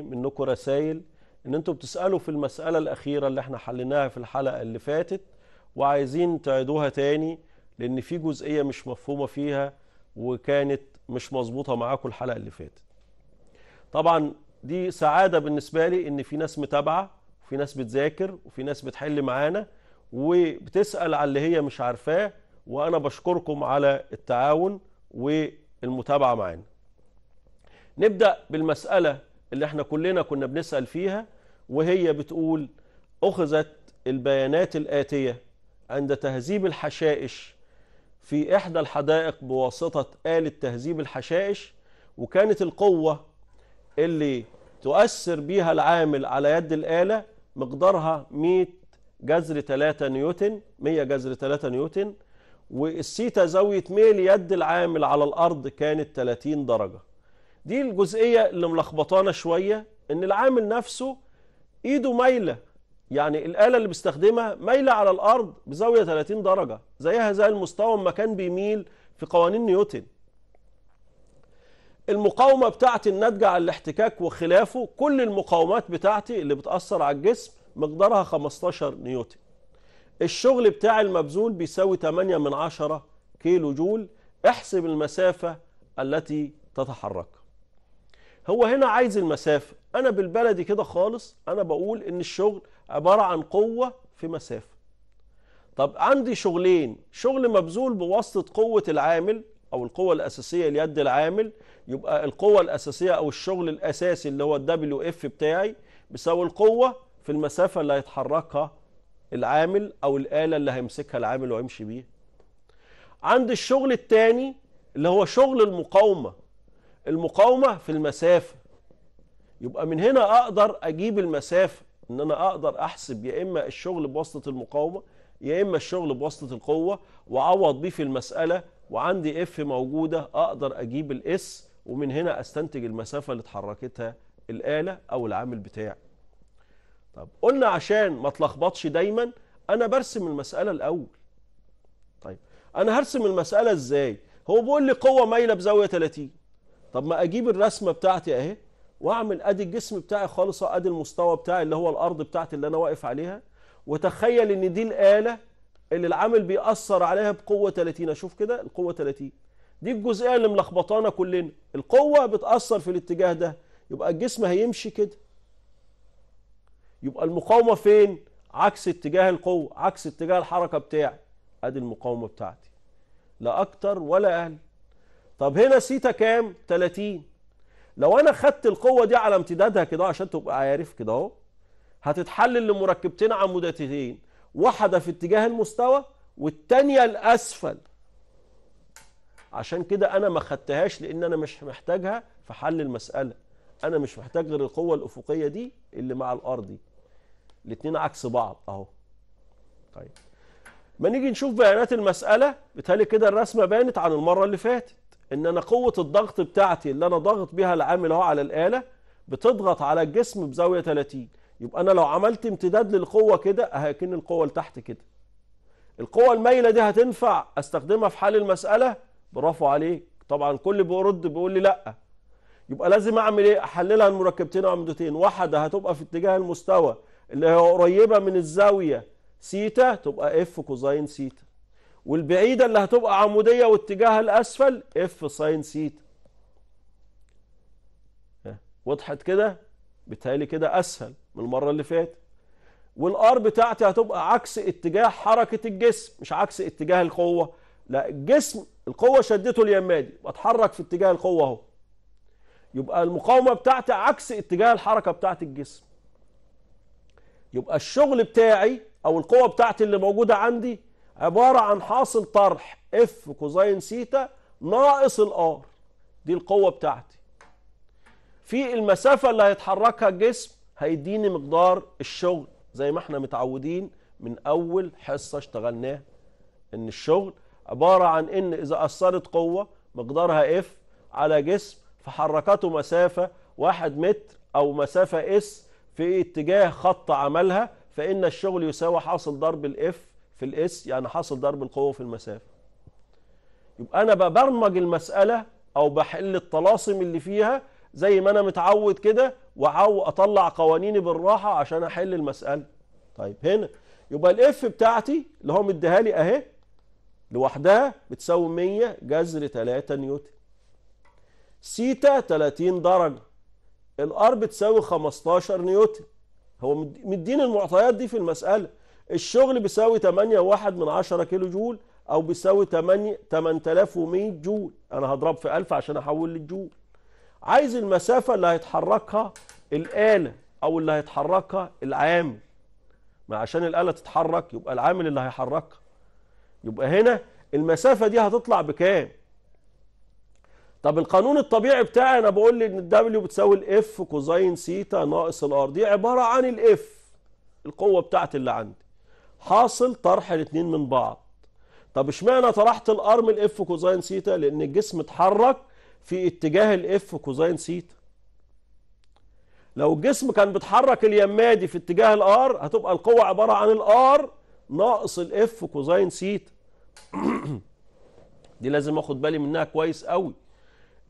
منكم رسائل ان انتم بتسالوا في المساله الاخيره اللي احنا حليناها في الحلقه اللي فاتت وعايزين تعيدوها تاني لان في جزئيه مش مفهومه فيها وكانت مش مظبوطه معاكم الحلقه اللي فاتت طبعا دي سعاده بالنسبه لي ان في ناس متابعه وفي ناس بتذاكر وفي ناس بتحل معانا وبتسال على اللي هي مش عارفاه وانا بشكركم على التعاون والمتابعه معانا نبدا بالمساله اللي احنا كلنا كنا بنسأل فيها وهي بتقول أخذت البيانات الآتية عند تهذيب الحشائش في إحدى الحدائق بواسطة آلة تهذيب الحشائش وكانت القوة اللي تؤثر بيها العامل على يد الآلة مقدارها 100 جذر 3 نيوتن 100 جذر 3 نيوتن والسيتا زاوية ميل يد العامل على الأرض كانت 30 درجة دي الجزئية اللي ملخبطانا شوية ان العامل نفسه ايده مايلة يعني الآلة اللي بيستخدمها مايلة على الأرض بزاوية 30 درجة زيها زي المستوى ما كان بيميل في قوانين نيوتن المقاومة بتاعتي الناتجة عن الاحتكاك وخلافه كل المقاومات بتاعتي اللي بتأثر على الجسم مقدارها 15 نيوتن الشغل بتاع المبذول بيساوي 8 من 10 كيلو جول احسب المسافة التي تتحرك هو هنا عايز المسافة أنا بالبلدي كده خالص أنا بقول إن الشغل عبارة عن قوة في مسافة طب عندي شغلين شغل مبذول بواسطة قوة العامل أو القوة الأساسية اليد العامل يبقى القوة الأساسية أو الشغل الأساسي اللي هو الدبليو اف بتاعي بيساوي القوة في المسافة اللي هيتحركها العامل أو الآلة اللي هيمسكها العامل ويمشي بيها عندي الشغل الثاني اللي هو شغل المقاومة المقاومة في المسافة يبقى من هنا أقدر أجيب المسافة إن أنا أقدر أحسب يا إما الشغل بواسطة المقاومة يا إما الشغل بواسطة القوة وأعوض بيه في المسألة وعندي اف موجودة أقدر أجيب الاس ومن هنا أستنتج المسافة اللي اتحركتها الآلة أو العامل بتاعي طب قلنا عشان ما تلخبطش دايما أنا برسم المسألة الأول طيب أنا هرسم المسألة إزاي هو بيقول لي قوة مايلة بزاوية 30 طب ما اجيب الرسمه بتاعتي اهي واعمل ادي الجسم بتاعي خالص ادي المستوى بتاعي اللي هو الارض بتاعتي اللي انا واقف عليها وتخيل ان دي الاله اللي العامل بيأثر عليها بقوه 30 اشوف كده القوه 30 دي الجزئيه اللي ملخبطانا كلنا القوه بتأثر في الاتجاه ده يبقى الجسم هيمشي كده يبقى المقاومه فين عكس اتجاه القوه عكس اتجاه الحركه بتاعي ادي المقاومه بتاعتي لا اكتر ولا اقل طب هنا سيتا كام 30 لو انا خدت القوه دي على امتدادها كده عشان تبقى عارف كده اهو هتتحلل لمركبتين عمودتين واحده في اتجاه المستوى والثانيه الاسفل عشان كده انا ما خدتهاش لان انا مش محتاجها في حل المساله انا مش محتاج غير القوه الافقيه دي اللي مع الارضي الاثنين عكس بعض اهو طيب ما نيجي نشوف بيانات المساله بالتالي كده الرسمه بانت عن المره اللي فاتت ان انا قوة الضغط بتاعتي اللي انا ضاغط بيها العامل اهو على الآلة بتضغط على الجسم بزاوية 30 يبقى انا لو عملت امتداد للقوة كده هيكن القوة لتحت كده القوة المايلة دي هتنفع استخدمها في حل المسألة برافو عليك طبعا كل بيرد بيقول لي لا يبقى لازم اعمل ايه احللها لمركبتين وعمودتين واحدة هتبقى في اتجاه المستوى اللي هي قريبة من الزاوية سيتا تبقى اف كوزين سيتا والبعيدة اللي هتبقى عمودية واتجاهها الأسفل اف ساين سيتا وضحت كده بتهيألي كده أسهل من المرة اللي فاتت والار بتاعتي هتبقى عكس اتجاه حركة الجسم مش عكس اتجاه القوة لا الجسم القوة شدته اليمادي بتحرك في اتجاه القوة اهو يبقى المقاومة بتاعتي عكس اتجاه الحركة بتاعت الجسم يبقى الشغل بتاعي او القوة بتاعتي اللي موجودة عندي عبارة عن حاصل طرح اف كوزين سيتا ناقص الار دي القوة بتاعتي في المسافة اللي هيتحركها الجسم هيديني مقدار الشغل زي ما احنا متعودين من اول حصة اشتغلناها ان الشغل عبارة عن ان اذا اثرت قوة مقدارها اف على جسم فحركته مسافة واحد متر او مسافة اس في اتجاه خط عملها فان الشغل يساوي حاصل ضرب الاف في الاس يعني حاصل ضرب القوه في المسافه يبقى انا ببرمج المساله او بحل الطلاسم اللي فيها زي ما انا متعود كده وعو اطلع قوانيني بالراحه عشان احل المساله طيب هنا يبقى الاف بتاعتي اللي هو مديها لي اهي لوحدها بتساوي 100 جذر 3 نيوتن سيتا 30 درجه الار بتساوي 15 نيوتن هو مديني المعطيات دي في المساله الشغل بيساوي 8.1 من 10 كيلو جول او بيساوي 8 8100 جول انا هضرب في 1000 عشان احول للجول عايز المسافه اللي هيتحركها الاله او اللي هيتحركها العامل ما عشان الاله تتحرك يبقى العامل اللي هيحركها يبقى هنا المسافه دي هتطلع بكام طب القانون الطبيعي بتاعي انا بقول لي ان الدبليو بتساوي الاف كوزين سيتا ناقص الار دي عباره عن الاف القوه بتاعت اللي عندي حاصل طرح الاثنين من بعض طب اشمعنى طرحت الارم الاف كوزين سيتا لان الجسم اتحرك في اتجاه الاف كوزين سيتا لو الجسم كان بيتحرك اليمادي في اتجاه الار هتبقى القوة عبارة عن الار ناقص الاف كوزين سيتا دي لازم اخد بالي منها كويس قوي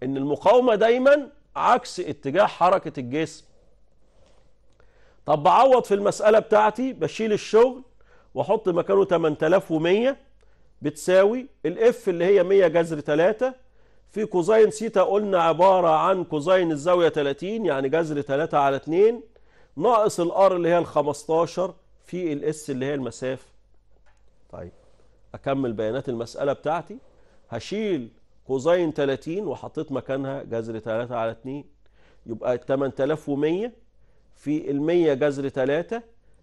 ان المقاومة دايما عكس اتجاه حركة الجسم طب بعوض في المسألة بتاعتي بشيل الشغل واحط مكانه 8100 بتساوي الاف اللي هي 100 جذر 3 في كوزين سيتا قلنا عبارة عن كوزين الزاوية 30 يعني جذر 3 على 2 ناقص الار اللي هي ال 15 في الاس اللي هي المسافة طيب اكمل بيانات المسألة بتاعتي هشيل كوزين 30 وحطيت مكانها جذر 3 على 2 يبقى 8100 في ال 100 جذر 3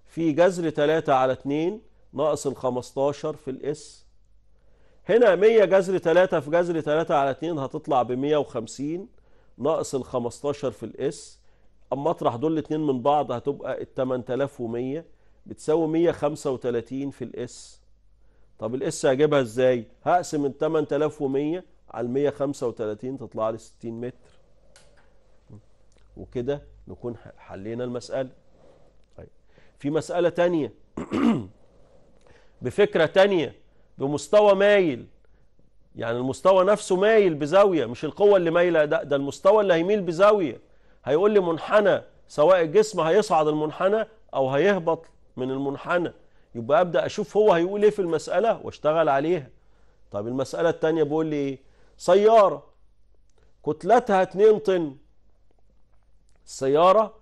في جذر 3 على 2 ناقص ال 15 في الاس هنا 100 جذر 3 في جذر 3 على 2 هتطلع ب 150 ناقص ال 15 في الاس اما اطرح دول الاثنين من بعض هتبقى ال 8100 بتساوي 135 في الاس طب الاس هجيبها ازاي هقسم ال 8100 على 135 تطلع لي 60 متر وكده نكون حلينا المساله في مسألة تانية بفكرة تانية بمستوى مايل يعني المستوى نفسه مايل بزاوية مش القوة اللي مايلة ده, ده المستوى اللي هيميل بزاوية هيقول لي منحنى سواء الجسم هيصعد المنحنى أو هيهبط من المنحنى يبقى أبدأ أشوف هو هيقول إيه في المسألة واشتغل عليها طب المسألة التانية بيقول لي إيه سيارة كتلتها 2 طن السيارة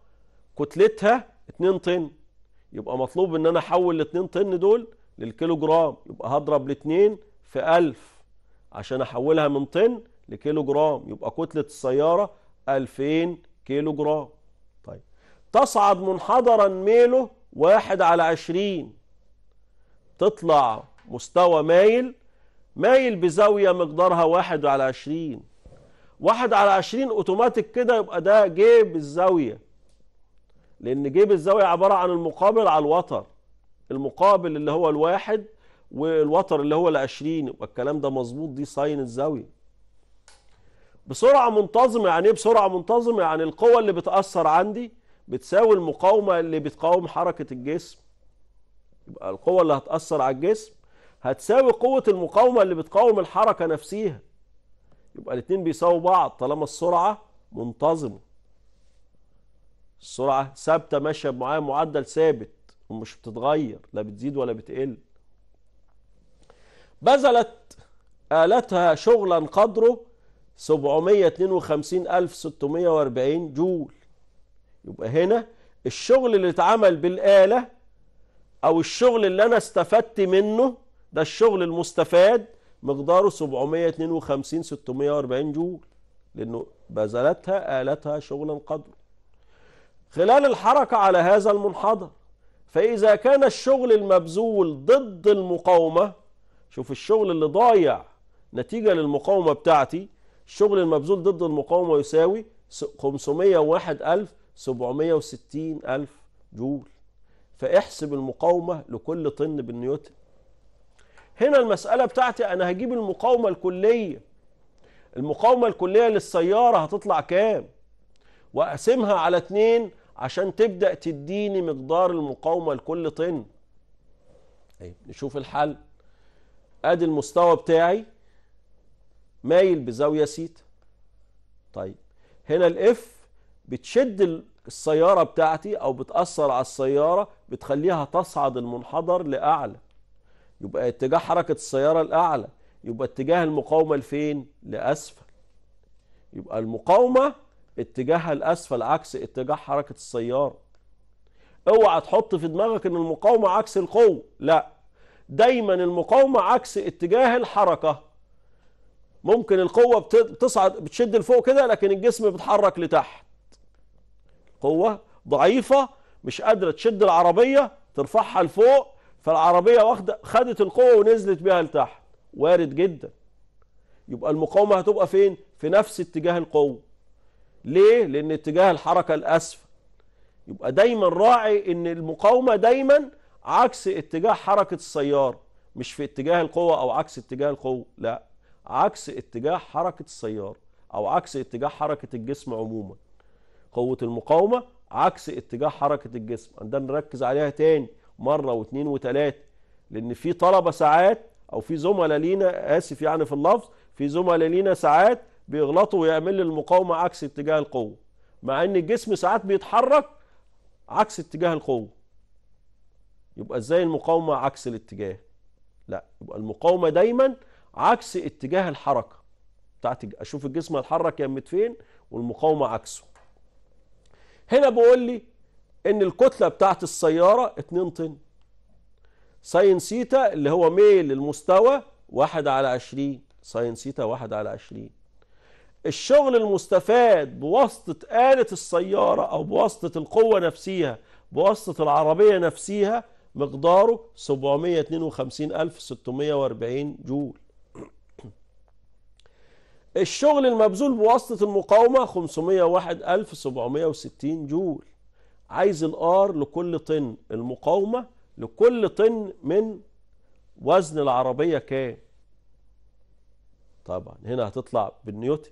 كتلتها 2 طن يبقى مطلوب ان انا احول ال2 طن دول للكيلو جرام يبقى هضرب ال2 في ألف عشان احولها من طن لكيلو جرام يبقى كتلة السيارة 2000 كيلو جرام طيب تصعد منحدرا ميله واحد على عشرين تطلع مستوى مايل مايل بزاوية مقدارها واحد على عشرين واحد على عشرين اوتوماتيك كده يبقى ده جيب الزاوية لأن جيب الزاوية عبارة عن المقابل على الوتر المقابل اللي هو الواحد والوتر اللي هو العشرين والكلام ده مظبوط دي ساين الزاوية بسرعة منتظمة يعني ايه بسرعة منتظمة يعني القوة اللي بتأثر عندي بتساوي المقاومة اللي بتقاوم حركة الجسم يبقى القوة اللي هتأثر على الجسم هتساوي قوة المقاومة اللي بتقاوم الحركة نفسها يبقى الاتنين بيساووا بعض طالما السرعة منتظمة السرعه ثابته ماشيه معايا معدل ثابت ومش بتتغير لا بتزيد ولا بتقل بذلت آلتها شغلا قدره 752640 جول يبقى هنا الشغل اللي اتعمل بالآلة أو الشغل اللي أنا استفدت منه ده الشغل المستفاد مقداره 752 640 جول لأنه بذلتها آلتها شغلا قدره خلال الحركة على هذا المنحدر فإذا كان الشغل المبذول ضد المقاومة شوف الشغل اللي ضايع نتيجة للمقاومة بتاعتي الشغل المبذول ضد المقاومة يساوي 501760 ألف جول فاحسب المقاومة لكل طن بالنيوتن هنا المسألة بتاعتي أنا هجيب المقاومة الكلية المقاومة الكلية للسيارة هتطلع كام واقسمها على اتنين عشان تبدأ تديني مقدار المقاومة لكل طن طيب نشوف الحل ادي المستوى بتاعي مايل بزاوية سيتا طيب هنا الاف بتشد السيارة بتاعتي او بتأثر على السيارة بتخليها تصعد المنحدر لأعلى يبقى اتجاه حركة السيارة لأعلى يبقى اتجاه المقاومة لفين لأسفل يبقى المقاومة اتجاهها لأسفل عكس اتجاه حركة السيارة اوعى تحط في دماغك ان المقاومة عكس القوة لا دايما المقاومة عكس اتجاه الحركة ممكن القوة بتصعد بتشد لفوق كده لكن الجسم بيتحرك لتحت قوة ضعيفة مش قادرة تشد العربية ترفعها لفوق فالعربية واخدة خدت القوة ونزلت بيها لتحت وارد جدا يبقى المقاومة هتبقى فين في نفس اتجاه القوة ليه؟ لأن اتجاه الحركة الأسفل يبقى دايما راعي أن المقاومة دايما عكس اتجاه حركة السيارة مش في اتجاه القوة أو عكس اتجاه القوة لا عكس اتجاه حركة السيارة أو عكس اتجاه حركة الجسم عموما قوة المقاومة عكس اتجاه حركة الجسم ده نركز عليها تاني مرة واثنين وثلاثة لأن في طلبة ساعات أو في زملاء لينا آسف يعني في اللفظ في زملاء لينا ساعات بيغلطوا ويعمل لي المقاومة عكس اتجاه القوة مع ان الجسم ساعات بيتحرك عكس اتجاه القوة يبقى ازاي المقاومة عكس الاتجاه لا يبقى المقاومة دايما عكس اتجاه الحركة بتاعت اشوف الجسم هيتحرك يمت فين والمقاومة عكسه هنا بيقول لي ان الكتلة بتاعت السيارة 2 طن ساين سيتا اللي هو ميل المستوى 1 على 20 ساين سيتا 1 على 20 الشغل المستفاد بواسطة آلة السيارة أو بواسطة القوة نفسيها بواسطة العربية نفسيها مقداره 752640 جول الشغل المبذول بواسطة المقاومة 501760 جول عايز الار لكل طن المقاومة لكل طن من وزن العربية كام طبعا هنا هتطلع بالنيوتن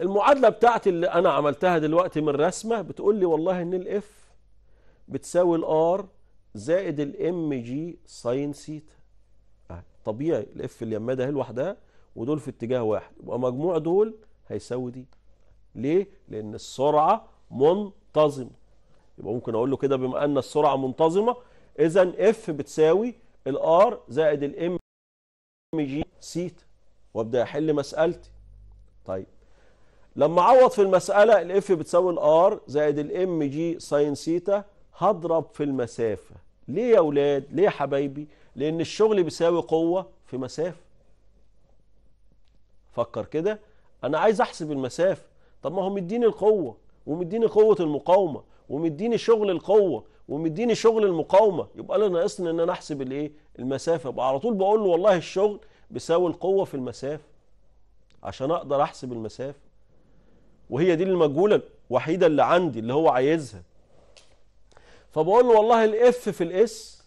المعادلة بتاعتي اللي أنا عملتها دلوقتي من رسمة بتقول لي والله إن الإف بتساوي الآر زائد الام جي ساين سيتا طبيعي الاف اليماده ده لوحدها ودول في اتجاه واحد يبقى مجموع دول هيساوي دي ليه لان السرعه منتظمه يبقى ممكن اقول له كده بما ان السرعه منتظمه اذا اف بتساوي الار زائد الام جي سيتا وابدا احل مسالتي طيب لما اعوض في المسألة الاف بتساوي الار زائد الام جي ساين سيتا هضرب في المسافة ليه يا اولاد ليه يا حبايبي لان الشغل بيساوي قوة في مسافة فكر كده انا عايز احسب المسافة طب ما هو مديني القوة ومديني قوة المقاومة ومديني شغل القوة ومديني شغل المقاومة يبقى انا ناقصني ان انا احسب الايه المسافة يبقى على طول بقول له والله الشغل بيساوي القوة في المسافة عشان اقدر احسب المسافة وهي دي المجهولة الوحيدة اللي عندي اللي هو عايزها فبقول له والله الاف في الاس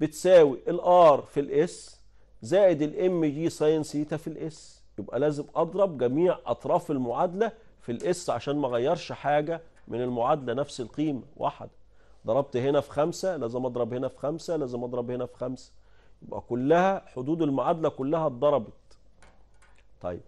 بتساوي الار في الاس زائد الام جي ساين سيتا في الاس يبقى لازم اضرب جميع اطراف المعادله في الاس عشان ما اغيرش حاجه من المعادله نفس القيمه واحده ضربت هنا في خمسة لازم اضرب هنا في خمسة لازم اضرب هنا في خمسة يبقى كلها حدود المعادله كلها اتضربت طيب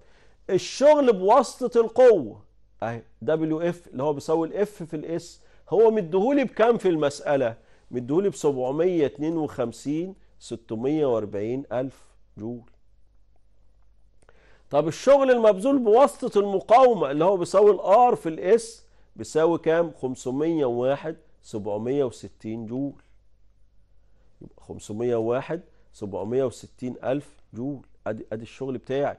الشغل بواسطه القوه اهي دبليو اف اللي هو بيساوي الاف في الاس هو مديهولي بكام في المساله مديهولي ب 752 640 الف جول طب الشغل المبذول بواسطه المقاومه اللي هو بيساوي الار في الاس بيساوي كام 501 760 جول يبقى 501 760 الف جول ادي ادي الشغل بتاعي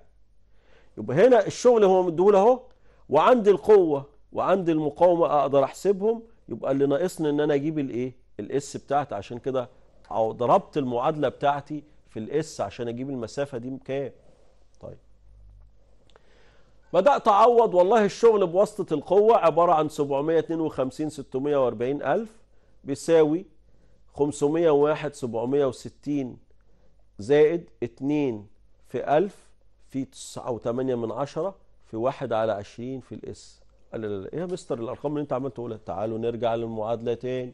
يبقى هنا الشغل هو مديهولي اهو وعندي القوة وعندي المقاومة اقدر احسبهم يبقى اللي ناقصني ان انا اجيب الايه الاس بتاعتي عشان كده او ضربت المعادلة بتاعتي في الاس عشان اجيب المسافة دي بكام طيب بدأت أعوض والله الشغل بواسطة القوة عبارة عن 752 640 ألف بيساوي 501 760 زائد 2 في 1000 في 9.8 من 10 في واحد على 20 في الاس قال لا لا ايه يا مستر الارقام اللي انت عمال قولها تعالوا نرجع للمعادله تاني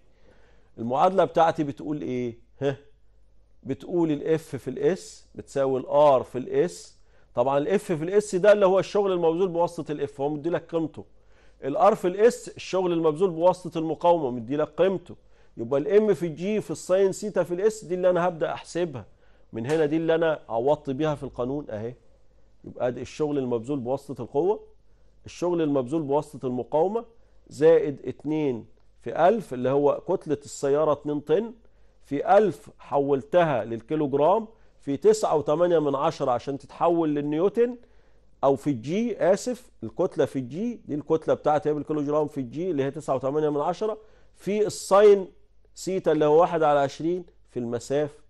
المعادله بتاعتي بتقول ايه ها بتقول الاف في الاس بتساوي الار في الاس طبعا الاف في الاس ده اللي هو الشغل المبذول بواسطه الاف هو مدي لك قيمته الار في الاس الشغل المبذول بواسطه المقاومه مدي لك قيمته يبقى الام في الجي في الساين سيتا في الاس دي اللي انا هبدا احسبها من هنا دي اللي انا عوضت بيها في القانون اهي يبقى ادي الشغل المبذول بواسطه القوه الشغل المبذول بواسطه المقاومه زائد 2 في 1000 اللي هو كتله السياره 2 طن في 1000 حولتها للكيلو في 9.8 من عشرة عشان تتحول للنيوتن او في الجي اسف الكتله في الجي دي الكتله بتاعتها هي في الجي اللي هي 9.8 من عشرة في الساين سيتا اللي هو 1 على 20 في المسافه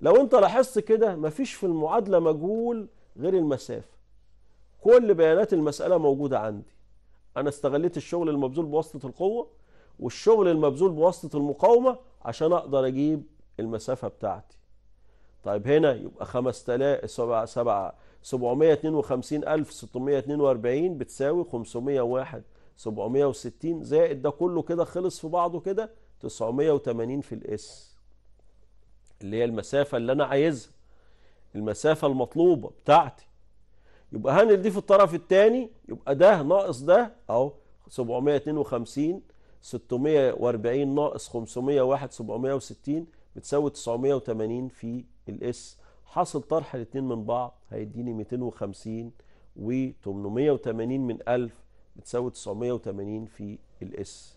لو انت لاحظت كده مفيش في المعادله مجهول غير المسافة كل بيانات المسألة موجودة عندي أنا استغليت الشغل المبذول بواسطة القوة والشغل المبذول بواسطة المقاومة عشان أقدر أجيب المسافة بتاعتي طيب هنا يبقى 5000 752642 بتساوي 501 760 زائد ده كله كده خلص في بعضه كده 980 في الاس اللي هي المسافة اللي أنا عايزها المسافة المطلوبة بتاعتي يبقى دي في الطرف الثاني يبقى ده ناقص ده اهو 752 640 ناقص 501 760 بتساوي 980 في الاس حاصل طرح الاثنين من بعض هيديني 250 و 880 من 1000 بتساوي 980 في الاس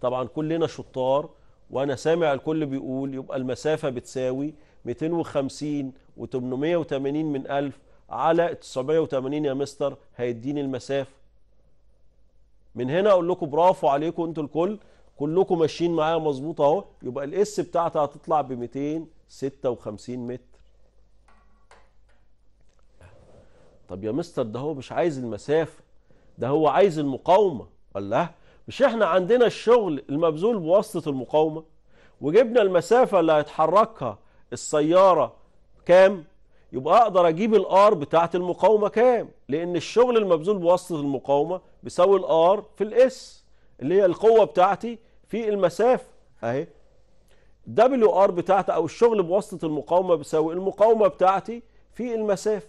طبعا كلنا شطار وانا سامع الكل بيقول يبقى المسافة بتساوي 250 و880 من 1000 على 980 يا مستر هيديني المسافه من هنا اقول لكم برافو عليكم انتوا الكل كلكم ماشيين معايا مظبوط اهو يبقى الاس بتاعتها هتطلع ب 256 متر طب يا مستر ده هو مش عايز المسافه ده هو عايز المقاومه الله إيه؟ مش احنا عندنا الشغل المبذول بواسطه المقاومه وجبنا المسافه اللي هيتحركها السيارة كام يبقى اقدر اجيب الار بتاعت المقاومة كام لان الشغل المبذول بواسطة المقاومة بيساوي الار في الاس اللي هي القوة بتاعتي في المسافة اهي دبليو ار بتاعتي او الشغل بواسطة المقاومة بيساوي المقاومة بتاعتي في المسافة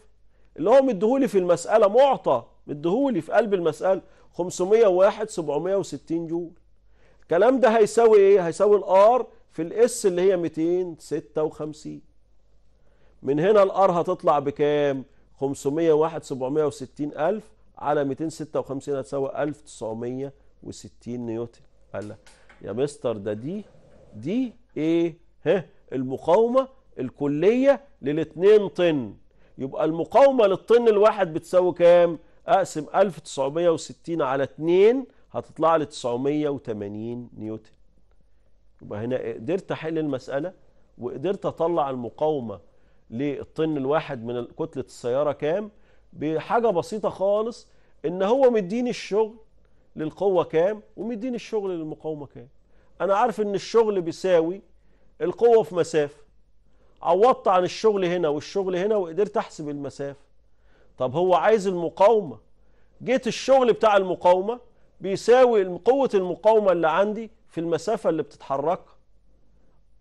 اللي هو مديهولي في المسألة معطى مديهولي في قلب المسألة 501 760 جول الكلام ده هيساوي ايه هيساوي الار في الاس اللي هي 256 من هنا الار هتطلع بكام 501 760 الف على 256 هتساوي 1960 نيوتن قال لك يا مستر ده دي دي ايه ها المقاومه الكليه للاتنين طن يبقى المقاومه للطن الواحد بتساوي كام اقسم 1960 على 2 هتطلع لي 980 نيوتن يبقى هنا قدرت احل المساله وقدرت اطلع المقاومه للطن الواحد من كتله السياره كام بحاجه بسيطه خالص ان هو مديني الشغل للقوه كام ومديني الشغل للمقاومه كام انا عارف ان الشغل بيساوي القوه في مسافه عوضت عن الشغل هنا والشغل هنا وقدرت احسب المسافه طب هو عايز المقاومه جيت الشغل بتاع المقاومه بيساوي قوه المقاومه اللي عندي في المسافة اللي بتتحركها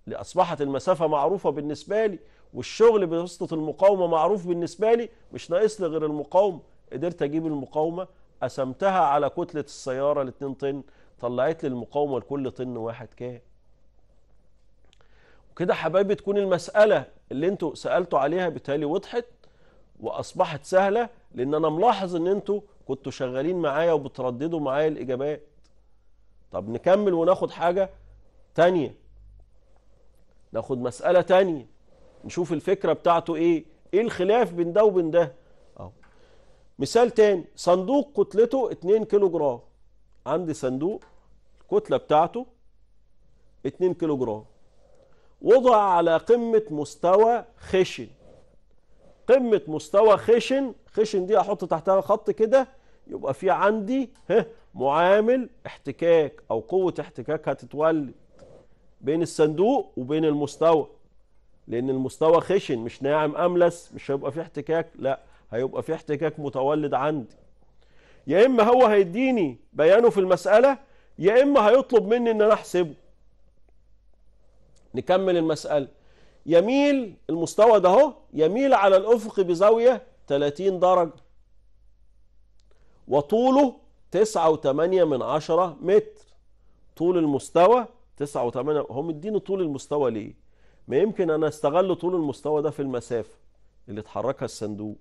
أصبحت المسافة معروفة بالنسبة لي والشغل بواسطة المقاومة معروف بالنسبة لي مش ناقص لي غير المقاومة قدرت أجيب المقاومة قسمتها على كتلة السيارة الاتنين طن طلعت لي المقاومة لكل طن واحد كام وكده حبايبي تكون المسألة اللي انتوا سألتوا عليها بالتالي وضحت وأصبحت سهلة لأن أنا ملاحظ إن انتوا كنتوا شغالين معايا وبترددوا معايا الإجابات طب نكمل وناخد حاجة تانية ناخد مسألة تانية نشوف الفكرة بتاعته ايه ايه الخلاف بين ده وبين ده اهو مثال تاني صندوق كتلته 2 كيلو جرام عندي صندوق الكتلة بتاعته 2 كيلو جرام وضع على قمة مستوى خشن قمة مستوى خشن خشن دي احط تحتها خط كده يبقى في عندي ها معامل احتكاك أو قوة احتكاك هتتولد بين الصندوق وبين المستوى لأن المستوى خشن مش ناعم أملس مش هيبقى فيه احتكاك لا هيبقى فيه احتكاك متولد عندي يا إما هو هيديني بيانه في المسألة يا إما هيطلب مني إن أنا أحسبه نكمل المسألة يميل المستوى ده اهو يميل على الأفق بزاوية 30 درجة وطوله تسعة وتمانية من عشرة متر طول المستوى تسعة وتمانية هم اديني طول المستوى ليه ما يمكن انا استغل طول المستوى ده في المسافة اللي اتحركها الصندوق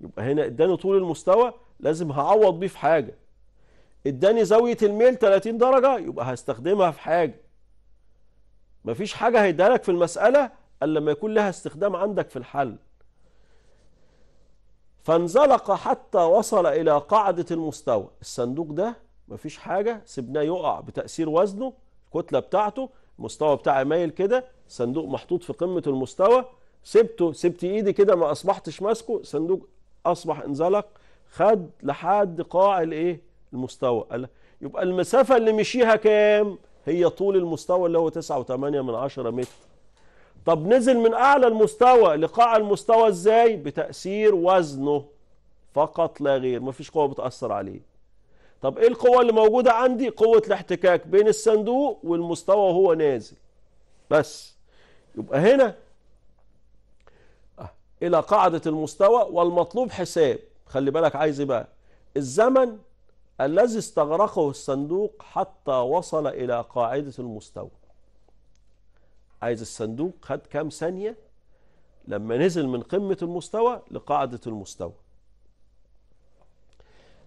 يبقى هنا اداني طول المستوى لازم هعوض بيه في حاجة اداني زاوية الميل 30 درجة يبقى هستخدمها في حاجة مفيش حاجة هيديها لك في المسألة الا لما يكون لها استخدام عندك في الحل فانزلق حتى وصل إلى قاعدة المستوى الصندوق ده مفيش حاجة سبناه يقع بتأثير وزنه الكتلة بتاعته المستوى بتاعي مايل كده صندوق محطوط في قمة المستوى سبته سبت ايدي كده ما اصبحتش ماسكه صندوق اصبح انزلق خد لحد قاع الايه المستوى قال يبقى المسافة اللي مشيها كام هي طول المستوى اللي هو 9.8 من عشرة متر طب نزل من أعلى المستوى لقاع المستوى إزاي بتأثير وزنه فقط لا غير مفيش قوة بتأثر عليه طب إيه القوة اللي موجودة عندي قوة الاحتكاك بين الصندوق والمستوى وهو نازل بس يبقى هنا إلى قاعدة المستوى والمطلوب حساب خلي بالك عايز إيه بقى الزمن الذي استغرقه الصندوق حتى وصل إلى قاعدة المستوى عايز الصندوق خد كام ثانية لما نزل من قمة المستوى لقاعدة المستوى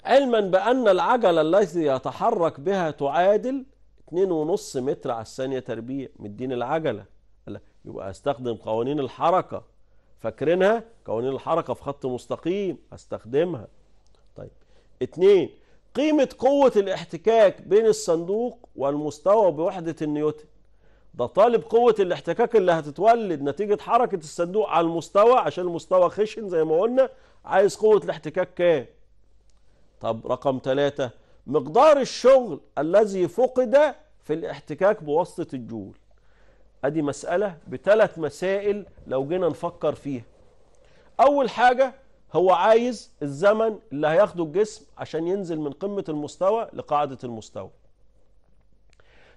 علما بأن العجلة التي يتحرك بها تعادل 2.5 متر على الثانية تربيع مدين العجلة يبقى استخدم قوانين الحركة فاكرينها قوانين الحركة في خط مستقيم استخدمها طيب اتنين قيمة قوة الاحتكاك بين الصندوق والمستوى بوحدة النيوتن ده طالب قوة الاحتكاك اللي هتتولد نتيجة حركة الصندوق على المستوى عشان المستوى خشن زي ما قلنا عايز قوة الاحتكاك كام طب رقم ثلاثة مقدار الشغل الذي فقد في الاحتكاك بواسطة الجول ادي مسألة بثلاث مسائل لو جينا نفكر فيها اول حاجة هو عايز الزمن اللي هياخده الجسم عشان ينزل من قمة المستوى لقاعدة المستوى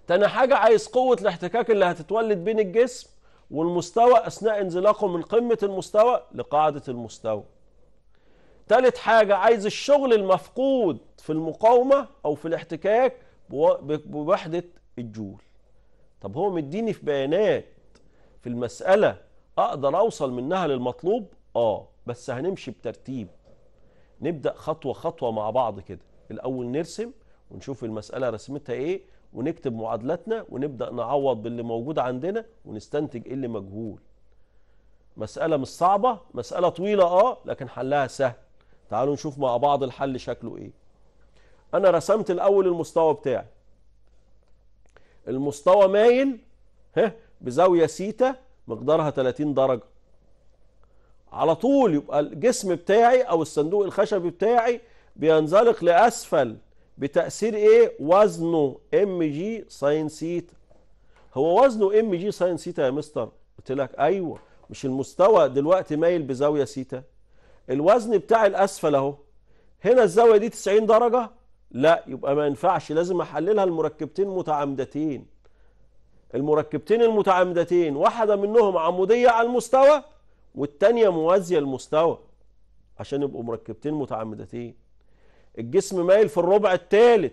تاني حاجة عايز قوة الاحتكاك اللي هتتولد بين الجسم والمستوى أثناء انزلاقه من قمة المستوى لقاعدة المستوى تالت حاجة عايز الشغل المفقود في المقاومة أو في الاحتكاك بوحدة الجول طب هو مديني في بيانات في المسألة أقدر أوصل منها للمطلوب آه بس هنمشي بترتيب نبدأ خطوة خطوة مع بعض كده الأول نرسم ونشوف المسألة رسمتها إيه ونكتب معادلاتنا ونبدأ نعوض باللي موجود عندنا ونستنتج ايه اللي مجهول مسألة مش صعبة مسألة طويلة اه لكن حلها سهل تعالوا نشوف مع بعض الحل شكله ايه انا رسمت الاول المستوى بتاعي المستوى مايل ها بزاوية سيتا مقدارها 30 درجة على طول يبقى الجسم بتاعي او الصندوق الخشبي بتاعي بينزلق لاسفل بتأثير ايه وزنه ام جي ساين سيتا هو وزنه ام جي ساين سيتا يا مستر قلت لك ايوه مش المستوى دلوقتي مايل بزاوية سيتا الوزن بتاع الاسفل اهو هنا الزاوية دي 90 درجة لا يبقى ما ينفعش لازم احللها المركبتين متعامدتين المركبتين المتعامدتين واحدة منهم عمودية على المستوى والتانية موازية المستوى عشان يبقوا مركبتين متعامدتين الجسم مايل في الربع الثالث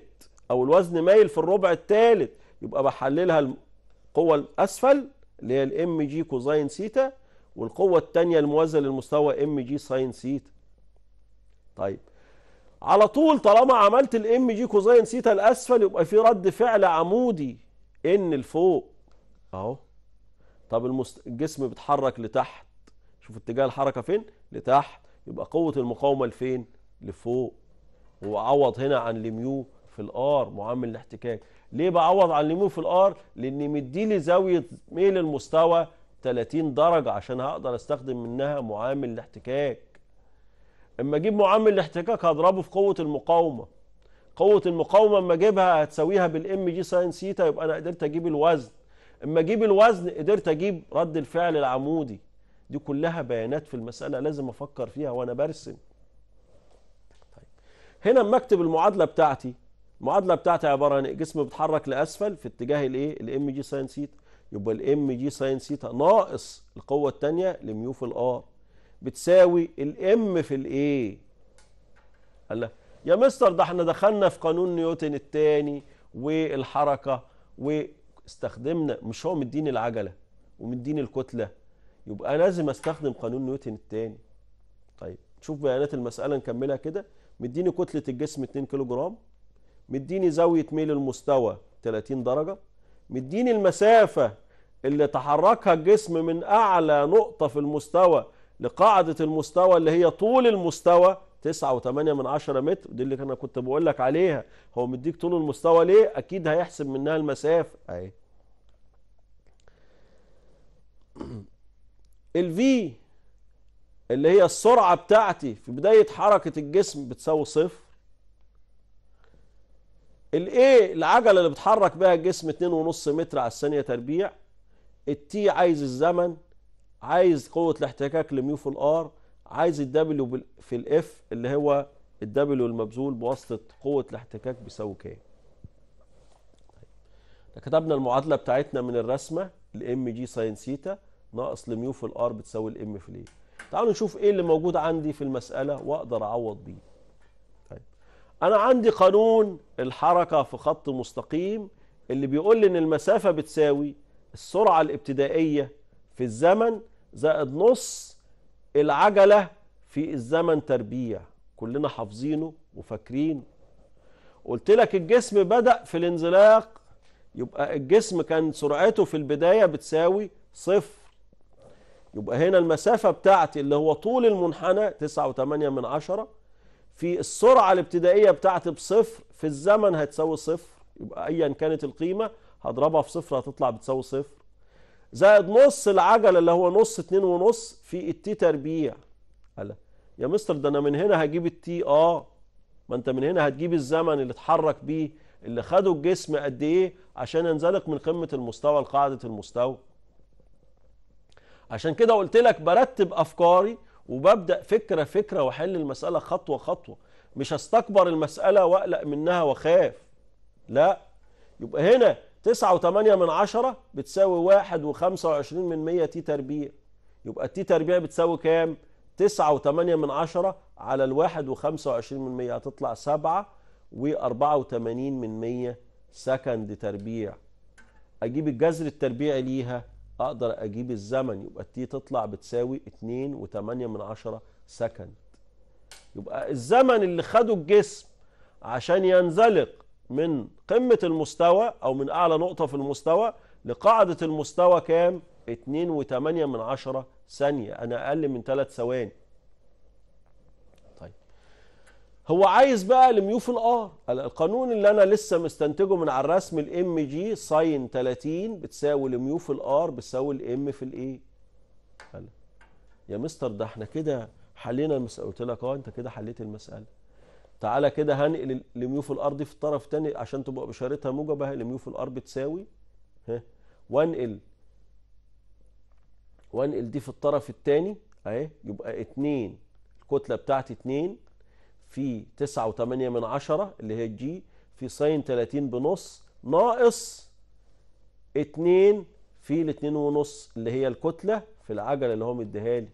او الوزن مايل في الربع الثالث يبقى بحللها القوه الاسفل اللي هي الام جي كوزاين سيتا والقوه الثانيه الموازيه للمستوى ام جي ساين سيتا طيب على طول طالما عملت الام جي كوزاين سيتا الاسفل يبقى في رد فعل عمودي ان لفوق اهو طب المست... الجسم بيتحرك لتحت شوف اتجاه الحركه فين لتحت يبقى قوه المقاومه لفين لفوق وعوض هنا عن الميو في الار معامل الاحتكاك ليه بعوض عن الميو في الار لان مديلي زاويه ميل المستوى 30 درجه عشان هقدر استخدم منها معامل الاحتكاك اما اجيب معامل الاحتكاك هضربه في قوه المقاومه قوه المقاومه اما اجيبها هتساويها بالام جي ساين سيتا يبقى انا قدرت اجيب الوزن اما اجيب الوزن قدرت اجيب رد الفعل العمودي دي كلها بيانات في المساله لازم افكر فيها وانا برسم هنا مكتب المعادله بتاعتي المعادله بتاعتي عباره عن جسم بيتحرك لاسفل في اتجاه الايه الام جي ساين ثيتا يبقى الام جي ساين ثيتا ناقص القوه الثانيه لميو في الار بتساوي الام في الايه قال لك يا مستر ده احنا دخلنا في قانون نيوتن الثاني والحركه واستخدمنا مش هو مديني العجله ومديني الكتله يبقى لازم استخدم قانون نيوتن الثاني طيب نشوف بيانات المساله نكملها كده مديني كتلة الجسم 2 كيلو جرام مديني زاوية ميل المستوى 30 درجة مديني المسافة اللي تحركها الجسم من أعلى نقطة في المستوى لقاعدة المستوى اللي هي طول المستوى 9.8 من 10 متر دي اللي أنا كنت بقول لك عليها هو مديك طول المستوى ليه أكيد هيحسب منها المسافة أهي الفي اللي هي السرعة بتاعتي في بداية حركة الجسم بتساوي صفر الاي العجلة اللي بتحرك بها الجسم 2.5 متر على الثانية تربيع التي عايز الزمن عايز قوة الاحتكاك لميو في الار عايز الدبليو في الاف اللي هو الدبليو المبذول بواسطة قوة الاحتكاك بيساوي كام طيب. كتبنا المعادلة بتاعتنا من الرسمة الام جي ساين سيتا ناقص لميو في الار بتساوي الام في الايه e. تعالوا نشوف ايه اللي موجود عندي في المسألة واقدر اعوض بيه طيب انا عندي قانون الحركة في خط مستقيم اللي بيقول لي ان المسافة بتساوي السرعة الابتدائية في الزمن زائد نص العجلة في الزمن تربيع كلنا حافظينه وفاكرين قلت لك الجسم بدأ في الانزلاق يبقى الجسم كان سرعته في البداية بتساوي صفر يبقى هنا المسافة بتاعتي اللي هو طول المنحنى 9.8 من عشرة في السرعة الابتدائية بتاعتي بصفر في الزمن هتساوي صفر يبقى أيا كانت القيمة هضربها في صفر هتطلع بتساوي صفر زائد نص العجلة اللي هو نص اتنين ونص في التي تربيع هلا يا مستر ده أنا من هنا هجيب التي آه ما أنت من هنا هتجيب الزمن اللي اتحرك بيه اللي خده الجسم قد إيه عشان ينزلق من قمة المستوى لقاعدة المستوى عشان كده قلت لك برتب افكاري وببدا فكره فكره واحل المساله خطوه خطوه مش هستكبر المساله واقلق منها واخاف لا يبقى هنا تسعة وثمانية من عشرة بتساوي واحد وخمسة وعشرين من مية تي تربيع يبقى التي تربيع بتساوي كام تسعة وثمانية من عشرة على الواحد وخمسة وعشرين من مية هتطلع سبعة واربعة وثمانين من مية سكند تربيع اجيب الجذر التربيعي ليها اقدر اجيب الزمن يبقى التي تطلع بتساوي 2.8 سكند يبقى الزمن اللي خده الجسم عشان ينزلق من قمة المستوى او من اعلى نقطة في المستوى لقاعدة المستوى كام 2.8 ثانية انا اقل من 3 ثواني هو عايز بقى لميوف الار القانون اللي انا لسه مستنتجه من على الرسم الام جي ساين 30 بتساوي لميوف الار بتساوي الام في الايه يا مستر ده احنا كده حلينا المساله قلت لك اه انت كده حليت المساله تعالى كده هنقل لميوف الار دي في الطرف الثاني عشان تبقى بشارتها موجبه لميوف الار بتساوي ها وانقل وانقل دي في الطرف الثاني اهي يبقى 2 الكتله بتاعتي 2 في 9.8 من عشرة اللي هي الجي في ساين 30 بنص ناقص 2 في ال 2 ونص اللي هي الكتلة في العجلة اللي هو مديها لي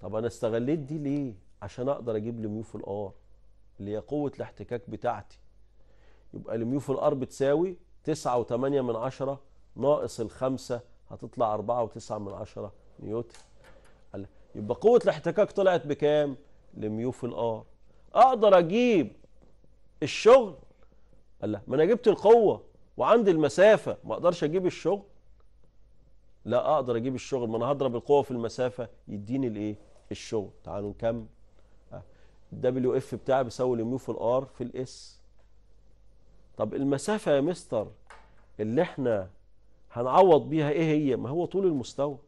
طب انا استغليت دي ليه عشان اقدر اجيب لي في الار اللي هي قوة الاحتكاك بتاعتي يبقى الميو في الار بتساوي 9.8 من عشرة ناقص الخمسة هتطلع 4.9 من عشرة نيوتن يبقى قوة الاحتكاك طلعت بكام؟ لميوف الار اقدر اجيب الشغل قال لا ما انا جبت القوه وعندي المسافه ما اقدرش اجيب الشغل لا اقدر اجيب الشغل ما انا هضرب القوه في المسافه يديني الايه الشغل تعالوا نكمل الدبليو آه. اف بتاعي بيساوي اليو في الار في الاس طب المسافه يا مستر اللي احنا هنعوض بيها ايه هي ما هو طول المستوى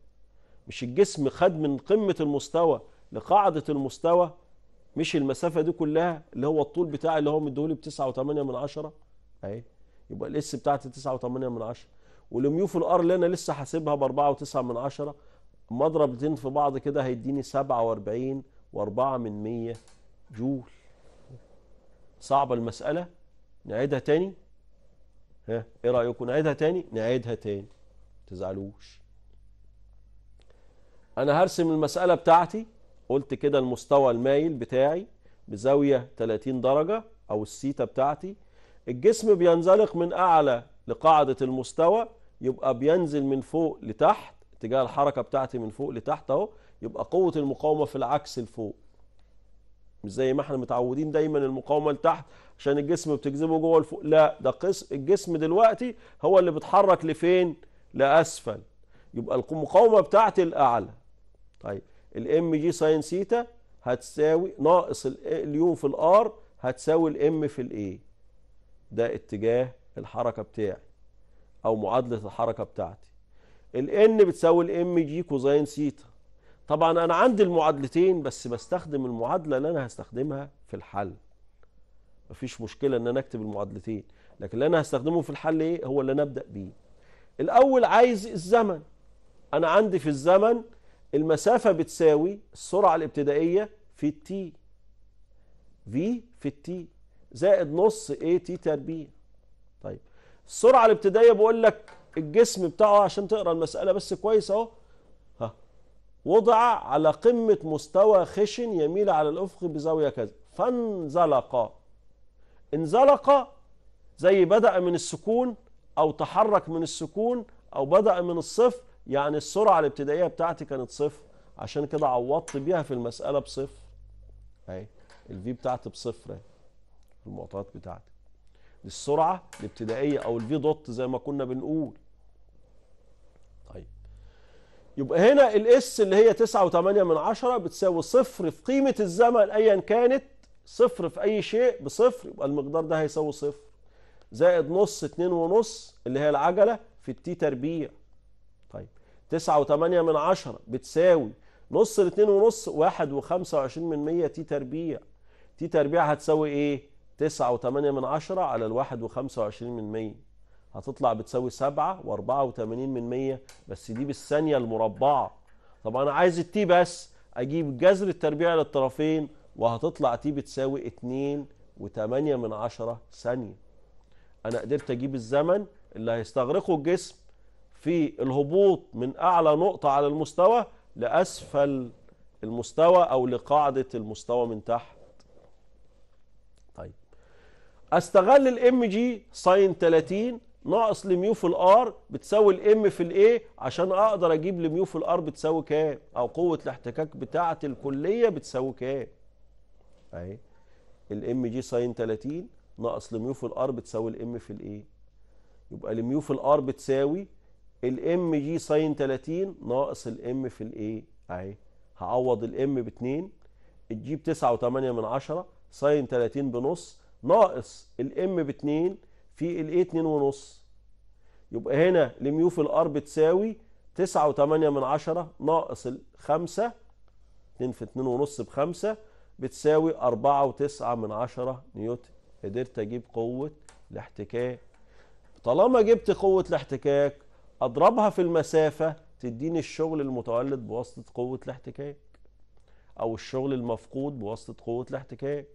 مش الجسم خد من قمه المستوى لقاعدة المستوى مش المسافة دي كلها اللي هو الطول بتاعي اللي هو مديهولي ب 9.8 من 10 اهي يبقى الاس بتاعتي 9.8 من 10 والميو في الار اللي انا لسه حاسبها ب وتسعة من 10 مضربتين في بعض كده هيديني 47 و4 من 100 جول صعبة المسألة نعيدها تاني ها ايه رأيكم نعيدها تاني نعيدها تاني تزعلوش انا هرسم المسألة بتاعتي قلت كده المستوى المايل بتاعي بزاوية 30 درجة أو السيتا بتاعتي الجسم بينزلق من أعلى لقاعدة المستوى يبقى بينزل من فوق لتحت اتجاه الحركة بتاعتي من فوق لتحت أهو يبقى قوة المقاومة في العكس لفوق مش زي ما احنا متعودين دايما المقاومة لتحت عشان الجسم بتجذبه جوه لفوق لا ده قس الجسم دلوقتي هو اللي بيتحرك لفين لأسفل يبقى المقاومة بتاعتي الأعلى طيب الام جي ساين سيتا هتساوي ناقص اليو في الار هتساوي الام في الاي ده اتجاه الحركة بتاعي او معادلة الحركة بتاعتي الان بتساوي الام جي كوزين سيتا طبعا انا عندي المعادلتين بس بستخدم المعادلة اللي انا هستخدمها في الحل مفيش مشكلة ان انا اكتب المعادلتين لكن اللي انا هستخدمه في الحل ايه هو اللي انا ابدأ بيه الاول عايز الزمن انا عندي في الزمن المسافة بتساوي السرعة الابتدائية في التي في في التي زائد نص اي تي تربيع طيب السرعة الابتدائية بقول لك الجسم بتاعه عشان تقرا المسألة بس كويس اهو ها وضع على قمة مستوى خشن يميل على الأفق بزاوية كذا فانزلق انزلق زي بدأ من السكون أو تحرك من السكون أو بدأ من الصفر يعني السرعة الابتدائية بتاعتي كانت صفر عشان كده عوضت بيها في المسألة بصفر اهي الفي بتاعتي بصفر اهي المعطيات بتاعتي دي السرعة الابتدائية او الفي دوت زي ما كنا بنقول طيب يبقى هنا الاس اللي هي 9.8 من عشرة بتساوي صفر في قيمة الزمن ايا كانت صفر في اي شيء بصفر يبقى المقدار ده هيساوي صفر زائد نص اتنين ونص اللي هي العجلة في التي تربيع تسعة وتمانية من عشرة بتساوي نص الاتنين ونص واحد وخمسة وعشرين من مية تي تربيع تي تربيع هتساوي ايه تسعة وتمانية من عشرة على الواحد وخمسة وعشرين من مية هتطلع بتساوي سبعة واربعة وتمانين من مية بس دي بالثانية المربعة طب انا عايز التي بس اجيب جذر التربيع للطرفين وهتطلع تي بتساوي اتنين وتمانية من عشرة ثانية انا قدرت اجيب الزمن اللي هيستغرقه الجسم في الهبوط من أعلى نقطة على المستوى لأسفل المستوى أو لقاعدة المستوى من تحت طيب استغل الام جي ساين 30 ناقص لميو في الار بتساوي الام في الاي عشان اقدر اجيب لميو في الار بتساوي كام او قوه الاحتكاك بتاعه الكليه بتساوي كام اهي الام جي ساين 30 ناقص لميو في الار بتساوي الام في الاي يبقى لميو في الار بتساوي الام جي ساين 30 ناقص الام في الايه اهي هعوض الام ب 2 تجيب 9.8 من 10 ساين 30 بنص ناقص الام ب 2 في الايه 2 ونص يبقى هنا لميو في الار بتساوي 9.8 من 10 ناقص 5 2 في 2 ونص ب 5 بتساوي 4.9 من 10 نيوتن قدرت اجيب قوه الاحتكاك طالما جبت قوه الاحتكاك اضربها في المسافه تديني الشغل المتولد بواسطه قوه الاحتكاك او الشغل المفقود بواسطه قوه الاحتكاك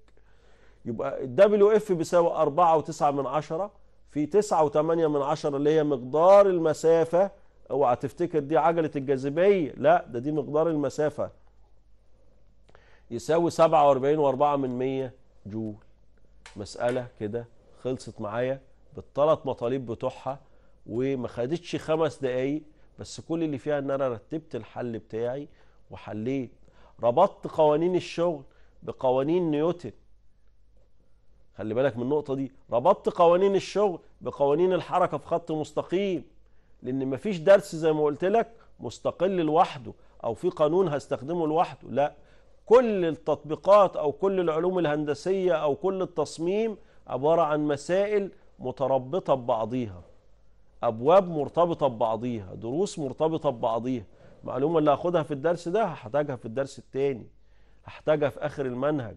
يبقى الدبليو اف بيساوي 4 و9 من 10 في 9 و8 من 10 اللي هي مقدار المسافه اوعى تفتكر دي عجله الجاذبيه لا ده دي مقدار المسافه يساوي 47 و4 من 100 جول مساله كده خلصت معايا بالثلاث مطالب بتوعها وما خدتش خمس دقايق بس كل اللي فيها ان انا رتبت الحل بتاعي وحليت ربطت قوانين الشغل بقوانين نيوتن خلي بالك من النقطه دي ربطت قوانين الشغل بقوانين الحركه في خط مستقيم لان مفيش درس زي ما قلت لك مستقل لوحده او في قانون هستخدمه لوحده لا كل التطبيقات او كل العلوم الهندسيه او كل التصميم عباره عن مسائل متربطه ببعضيها أبواب مرتبطة ببعضيها دروس مرتبطة ببعضيها المعلومة اللي هاخدها في الدرس ده هحتاجها في الدرس التاني هحتاجها في آخر المنهج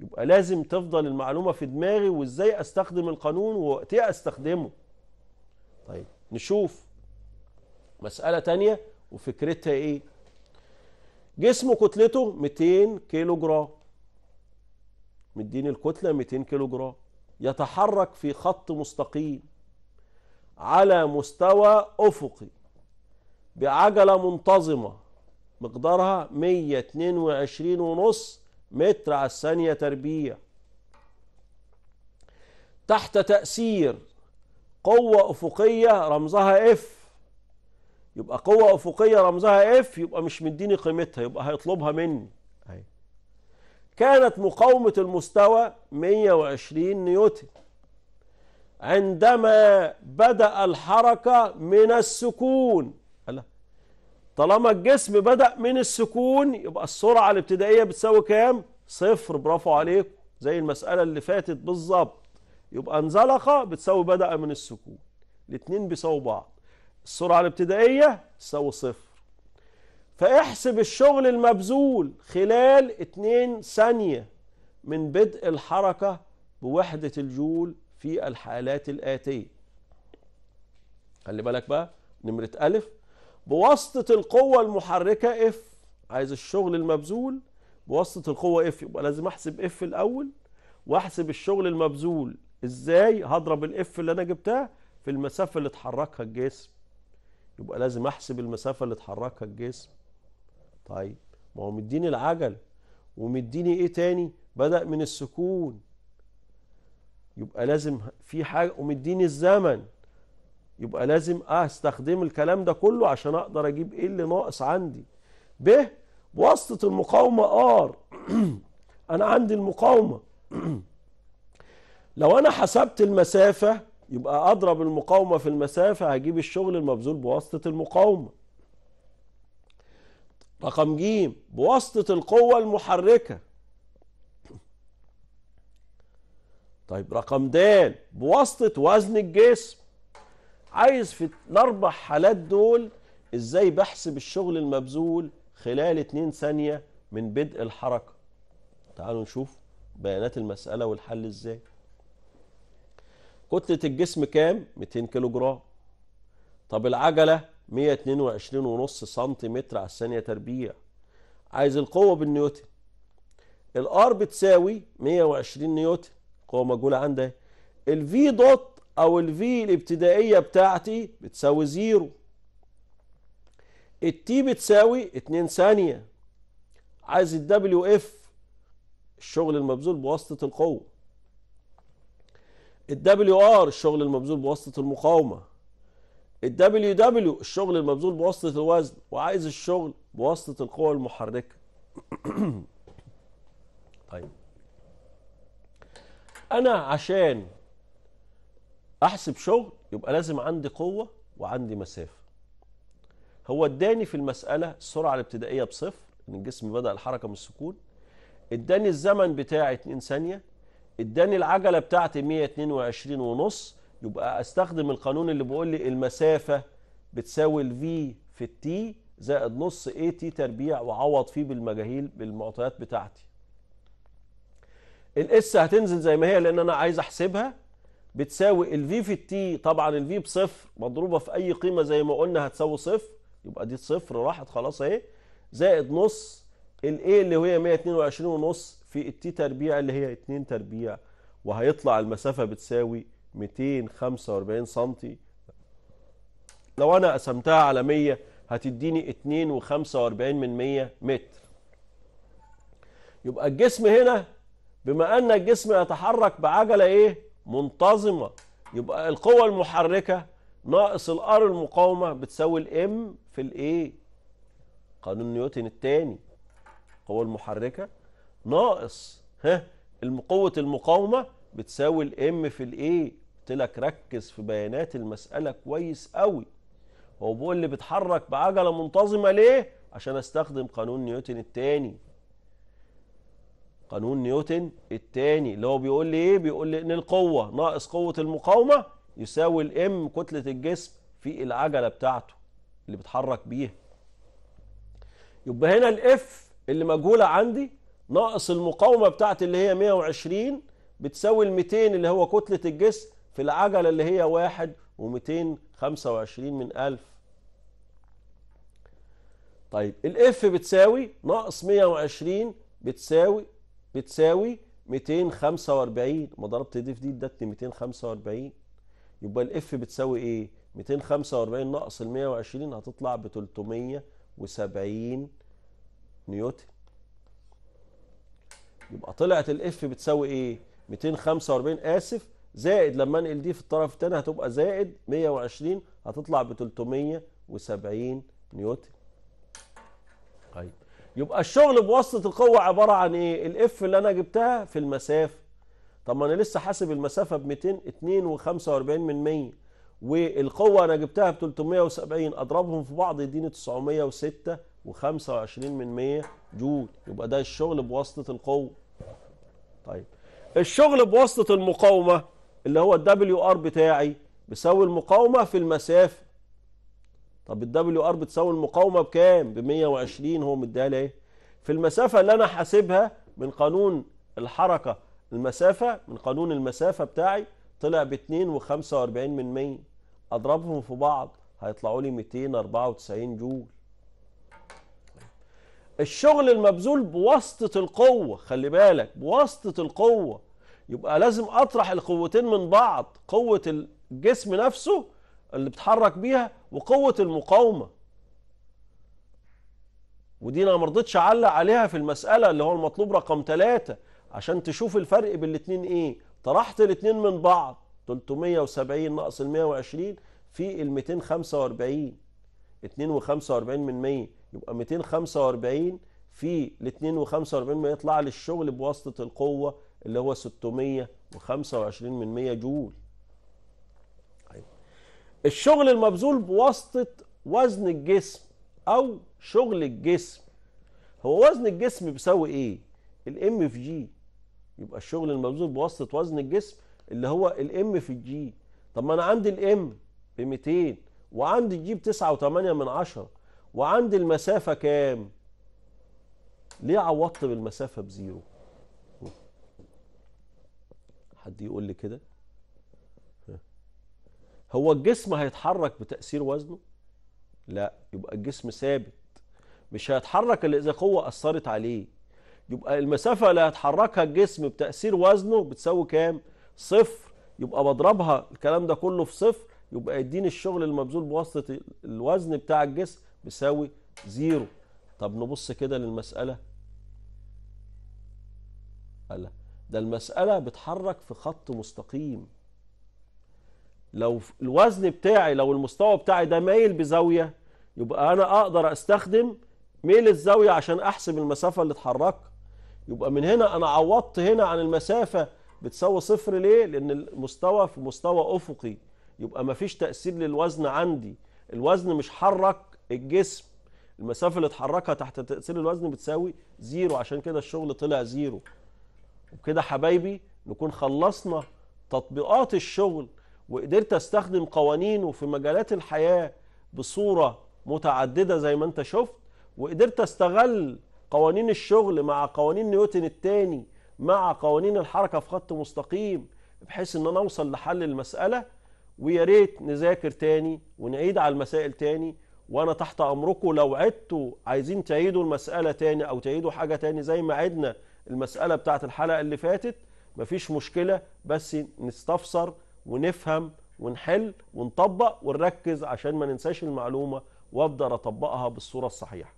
يبقى لازم تفضل المعلومة في دماغي وإزاي أستخدم القانون ووقتها إيه أستخدمه طيب نشوف مسألة تانية وفكرتها إيه جسم كتلته 200 كيلو جرام مديني الكتلة 200 كيلو جرام يتحرك في خط مستقيم على مستوى أفقي بعجلة منتظمة مقدارها 122.5 متر على الثانية تربيع تحت تأثير قوة أفقية رمزها اف يبقى قوة أفقية رمزها اف يبقى مش مديني قيمتها يبقى هيطلبها مني أيوة. كانت مقاومة المستوى 120 نيوتن عندما بدأ الحركة من السكون طالما الجسم بدأ من السكون يبقى السرعة الابتدائية بتساوي كام؟ صفر برافو عليك زي المسألة اللي فاتت بالظبط يبقى انزلق بتساوي بدأ من السكون الاتنين بيساووا بعض السرعة الابتدائية تساوي صفر فاحسب الشغل المبذول خلال اتنين ثانية من بدء الحركة بوحدة الجول في الحالات الآتية خلي بالك بقى نمرة ألف بواسطة القوة المحركة اف عايز الشغل المبذول بواسطة القوة اف يبقى لازم احسب اف الأول واحسب الشغل المبذول ازاي هضرب الاف اللي انا جبتها في المسافة اللي اتحركها الجسم يبقى لازم احسب المسافة اللي اتحركها الجسم طيب ما هو مديني العجل ومديني ايه تاني بدأ من السكون يبقى لازم في حاجة ومديني الزمن يبقى لازم آه استخدم الكلام ده كله عشان اقدر اجيب ايه اللي ناقص عندي ب بواسطة المقاومة ار انا عندي المقاومة لو انا حسبت المسافة يبقى اضرب المقاومة في المسافة هجيب الشغل المبذول بواسطة المقاومة رقم ج بواسطة القوة المحركة طيب رقم د بواسطة وزن الجسم عايز في الأربع حالات دول إزاي بحسب الشغل المبذول خلال 2 ثانية من بدء الحركة تعالوا نشوف بيانات المسألة والحل إزاي كتلة الجسم كام 200 كيلو جرام طب العجلة 122.5 سنتيمتر على الثانية تربيع عايز القوة بالنيوتن الار بتساوي 120 نيوتن هو مجهولة عندي الفي دوت او الفي الابتدائية بتاعتي بتساوي زيرو التي بتساوي 2 ثانية عايز الدبليو اف الشغل المبذول بواسطة القوة الدبليو ار الشغل المبذول بواسطة المقاومة الدبليو دبليو الشغل المبذول بواسطة الوزن وعايز الشغل بواسطة القوة المحركة طيب انا عشان احسب شغل يبقى لازم عندي قوه وعندي مسافه هو اداني في المساله السرعه الابتدائيه بصفر ان الجسم بدا الحركه من السكون اداني الزمن بتاعي 2 ثانيه اداني العجله بتاعتي 122 ونص يبقى استخدم القانون اللي بيقول لي المسافه بتساوي الفي في التي زائد نص اي تي تربيع وعوض فيه بالمجاهيل بالمعطيات بتاعتي الاس هتنزل زي ما هي لان انا عايز احسبها بتساوي الفي في التي طبعا الفي بصفر مضروبه في اي قيمه زي ما قلنا هتساوي صفر يبقى دي صفر راحت خلاص اهي زائد نص الاي اللي هي 122 ونص في التي تربيع اللي هي 2 تربيع وهيطلع المسافه بتساوي 245 سم لو انا قسمتها على 100 هتديني 2.45 من 100 متر يبقى الجسم هنا بما أن الجسم يتحرك بعجلة إيه؟ منتظمة يبقى القوة المحركة ناقص الار المقاومة بتساوي الام في الايه قانون نيوتن الثاني القوة المحركة ناقص ها قوة المقاومة بتساوي الام في الايه قلت لك ركز في بيانات المسألة كويس قوي هو بيقول لي بتحرك بعجلة منتظمة ليه عشان استخدم قانون نيوتن الثاني قانون نيوتن الثاني اللي هو بيقول لي ايه بيقول لي ان القوه ناقص قوه المقاومه يساوي الام كتله الجسم في العجله بتاعته اللي بتحرك بيها يبقى هنا الاف اللي مجهوله عندي ناقص المقاومه بتاعتي اللي هي 120 بتساوي ال 200 اللي هو كتله الجسم في العجله اللي هي 1 و225 من 1000 طيب الاف بتساوي ناقص 120 بتساوي بتساوي 245 ما ضربت دي في دي ادتني 245 يبقى الاف بتساوي ايه 245 ناقص ال 120 هتطلع ب 370 نيوتن يبقى طلعت الاف بتساوي ايه 245 اسف زائد لما انقل دي في الطرف الثاني هتبقى زائد 120 هتطلع ب 370 نيوتن طيب يبقى الشغل بواسطه القوه عباره عن ايه الاف اللي انا جبتها في المسافه طب ما انا لسه حاسب المسافه ب 242 من 100 والقوه انا جبتها ب 370 اضربهم في بعض يديني 906 و25 من 100 جول يبقى ده الشغل بواسطه القوه طيب الشغل بواسطه المقاومه اللي هو الدبليو ار بتاعي بيساوي المقاومه في المسافه طب الدبليو ار بتساوي المقاومه بكام ب 120 هو مديها لي ايه في المسافه اللي انا حاسبها من قانون الحركه المسافه من قانون المسافه بتاعي طلع ب 2.45 من 100 اضربهم في بعض هيطلعوا لي 294 جول الشغل المبذول بواسطه القوه خلي بالك بواسطه القوه يبقى لازم اطرح القوتين من بعض قوه الجسم نفسه اللي بتحرك بيها وقوة المقاومة ودي انا ما رضيتش اعلق عليها في المسألة اللي هو المطلوب رقم ثلاثة عشان تشوف الفرق بالاتنين ايه طرحت الاتنين من بعض 370 ناقص ال 120 في ال 245 2.45 من 100 يبقى 245 في ال 2.45 ما يطلع للشغل بواسطة القوة اللي هو 625 من 100 جول الشغل المبذول بواسطة وزن الجسم أو شغل الجسم هو وزن الجسم بيساوي إيه؟ الام في جي يبقى الشغل المبذول بواسطة وزن الجسم اللي هو الام في الجي طب ما أنا عندي الام ب 200 وعندي الجي ب 9.8 من 10 وعندي المسافة كام؟ ليه عوضت بالمسافة بزيرو؟ حد يقول لي كده؟ هو الجسم هيتحرك بتأثير وزنه؟ لا يبقى الجسم ثابت مش هيتحرك إلا إذا قوة أثرت عليه يبقى المسافة اللي هيتحركها الجسم بتأثير وزنه بتساوي كام؟ صفر يبقى بضربها الكلام ده كله في صفر يبقى يديني الشغل المبذول بواسطة الوزن بتاع الجسم بيساوي زيرو طب نبص كده للمسألة ده المسألة بتحرك في خط مستقيم لو الوزن بتاعي لو المستوى بتاعي ده مايل بزاوية يبقى أنا أقدر أستخدم ميل الزاوية عشان أحسب المسافة اللي اتحركها يبقى من هنا أنا عوضت هنا عن المسافة بتساوي صفر ليه؟ لأن المستوى في مستوى أفقي يبقى مفيش تأثير للوزن عندي الوزن مش حرك الجسم المسافة اللي اتحركها تحت تأثير الوزن بتساوي زيرو عشان كده الشغل طلع زيرو وبكده حبايبي نكون خلصنا تطبيقات الشغل وقدرت استخدم قوانينه في مجالات الحياة بصورة متعددة زي ما انت شفت وقدرت استغل قوانين الشغل مع قوانين نيوتن الثاني مع قوانين الحركة في خط مستقيم بحيث ان انا اوصل لحل المسألة ويا ريت نذاكر تاني ونعيد على المسائل تاني وانا تحت امركم لو عدتوا عايزين تعيدوا المسألة تاني او تعيدوا حاجة تاني زي ما عدنا المسألة بتاعت الحلقة اللي فاتت مفيش مشكلة بس نستفسر ونفهم ونحل ونطبق ونركز عشان ما ننساش المعلومة وأقدر اطبقها بالصورة الصحيحة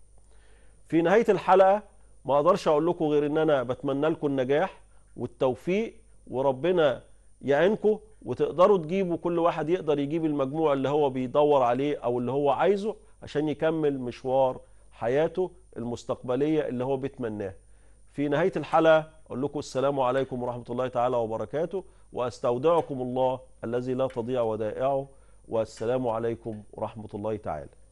في نهاية الحلقة ما اقدرش اقول لكم غير ان انا بتمنى لكم النجاح والتوفيق وربنا يعينكم وتقدروا تجيبوا كل واحد يقدر يجيب المجموع اللي هو بيدور عليه او اللي هو عايزه عشان يكمل مشوار حياته المستقبلية اللي هو بيتمناه في نهاية الحلقة أقول لكم السلام عليكم ورحمة الله تعالى وبركاته واستودعكم الله الذي لا تضيع ودائعه والسلام عليكم ورحمه الله تعالى